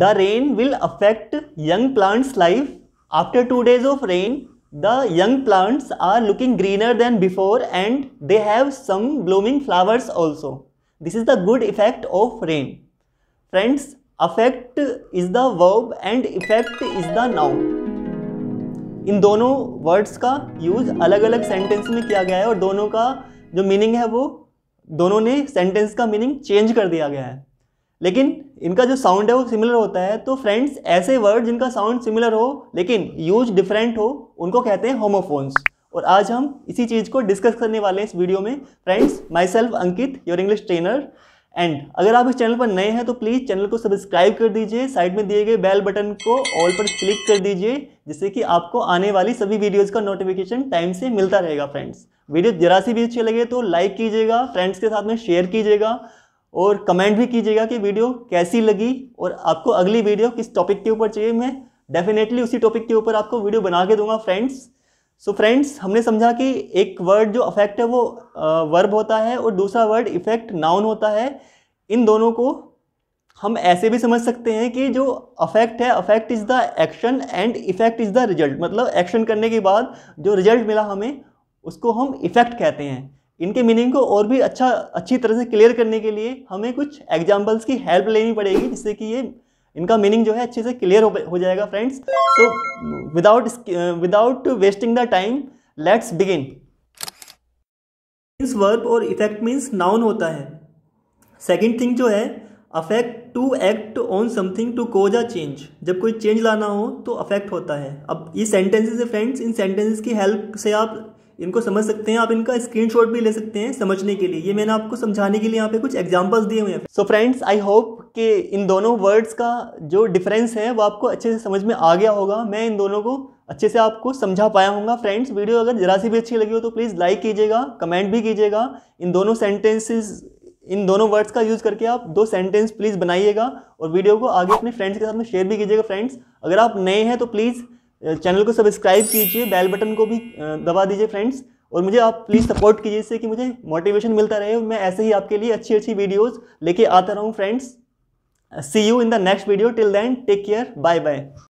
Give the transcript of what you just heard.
the rain will affect young plants life after two days of rain the young plants are looking greener than before and they have some blooming flowers also this is the good effect of rain friends affect is the verb and effect is the noun इन दोनों words का use अलग अलग sentence में किया गया है और दोनों का जो मीनिंग है वो दोनों ने सेंटेंस का मीनिंग चेंज कर दिया गया है लेकिन इनका जो साउंड है वो सिमिलर होता है तो फ्रेंड्स ऐसे वर्ड जिनका साउंड सिमिलर हो लेकिन यूज डिफरेंट हो उनको कहते हैं होमोफोन्स और आज हम इसी चीज़ को डिस्कस करने वाले हैं इस वीडियो में friends myself Ankit your English trainer and अगर आप इस चैनल पर नए हैं तो प्लीज़ चैनल को सब्सक्राइब कर दीजिए साइड में दिए गए बेल बटन को ऑल पर क्लिक कर दीजिए जिससे कि आपको आने वाली सभी वीडियोज़ का नोटिफिकेशन टाइम से मिलता रहेगा फ्रेंड्स वीडियो जरा सी भी अच्छी लगे तो लाइक कीजिएगा फ्रेंड्स के साथ में शेयर कीजिएगा और कमेंट भी कीजिएगा कि वीडियो कैसी लगी और आपको अगली वीडियो किस टॉपिक के ऊपर चाहिए मैं डेफिनेटली उसी टॉपिक के ऊपर आपको वीडियो बना के दूंगा फ्रेंड्स सो फ्रेंड्स हमने समझा कि एक वर्ड जो अफेक्ट है वो वर्ब होता है और दूसरा वर्ड इफेक्ट नाउन होता है इन दोनों को हम ऐसे भी समझ सकते हैं कि जो अफेक्ट है affect is the action and effect is the result मतलब एक्शन करने के बाद जो रिजल्ट मिला हमें उसको हम इफेक्ट कहते हैं इनके मीनिंग को और भी अच्छा अच्छी तरह से क्लियर करने के लिए हमें कुछ एग्जाम्पल्स की हेल्प लेनी पड़ेगी जिससे कि ये इनका मीनिंग जो है अच्छे से क्लियर हो, जाएगा फ्रेंड्स तो without without wasting the time let's begin means verb और इफेक्ट मीन्स नाउन होता है सेकेंड थिंग जो है affect to act on something to cause a change जब कोई चेंज लाना हो तो अफेक्ट होता है अब ये सेंटेंसेस है फ्रेंड्स इन सेंटेंसेस की हेल्प से आप इनको समझ सकते हैं आप इनका स्क्रीनशॉट भी ले सकते हैं समझने के लिए ये मैंने आपको समझाने के लिए यहाँ पे कुछ एग्जांपल्स दिए हुए हैं सो फ्रेंड्स आई होप कि इन दोनों वर्ड्स का जो डिफरेंस है वो आपको अच्छे से समझ में आ गया होगा मैं इन दोनों को अच्छे से आपको समझा पाया हूँ फ्रेंड्स वीडियो अगर जरा सी भी अच्छी लगी हो तो प्लीज़ लाइक कीजिएगा कमेंट भी कीजिएगा इन दोनों सेंटेंसेस इन दोनों वर्ड्स का यूज़ करके आप दो सेंटेंस प्लीज़ बनाइएगा और वीडियो को आगे अपने फ्रेंड्स के साथ में शेयर भी कीजिएगा फ्रेंड्स अगर आप नए हैं तो प्लीज़ चैनल को सब्सक्राइब कीजिए बेल बटन को भी दबा दीजिए फ्रेंड्स और मुझे आप प्लीज़ सपोर्ट कीजिए इससे कि मुझे मोटिवेशन मिलता रहे और मैं ऐसे ही आपके लिए अच्छी अच्छी वीडियोज़ लेके आता रहूँ friends see you in the next video till then take care bye bye